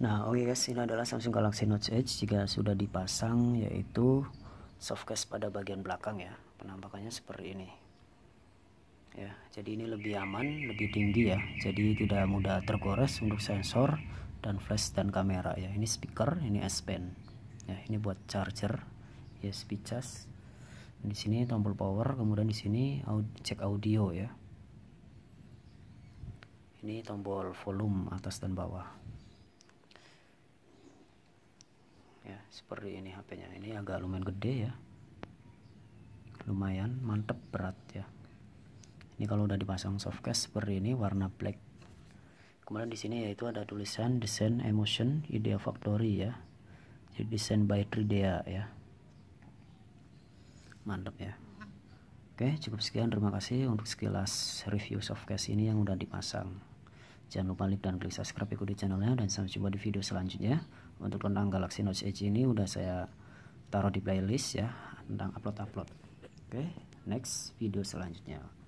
Nah, oke oh okay iya guys, ini adalah Samsung Galaxy Note Edge jika sudah dipasang yaitu softcase pada bagian belakang ya. Penampakannya seperti ini. Ya, jadi ini lebih aman, lebih tinggi ya. Jadi tidak mudah tergores untuk sensor dan flash dan kamera ya. Ini speaker, ini S Pen. Ya, ini buat charger USB charge. Di sini tombol power, kemudian di sini cek audio ya. Ini tombol volume atas dan bawah. seperti ini HP-nya ini agak lumayan gede ya lumayan mantep berat ya ini kalau udah dipasang softcase seperti ini warna black kemudian di sini yaitu ada tulisan desain emotion idea factory ya jadi desain by 3D ya Mantep ya oke cukup sekian terima kasih untuk sekilas review softcase ini yang udah dipasang Jangan lupa like dan klik subscribe ikuti channelnya dan sampai jumpa di video selanjutnya. Untuk tentang Galaxy Note Edge ini udah saya taruh di playlist ya tentang upload-upload. Oke, okay, next video selanjutnya.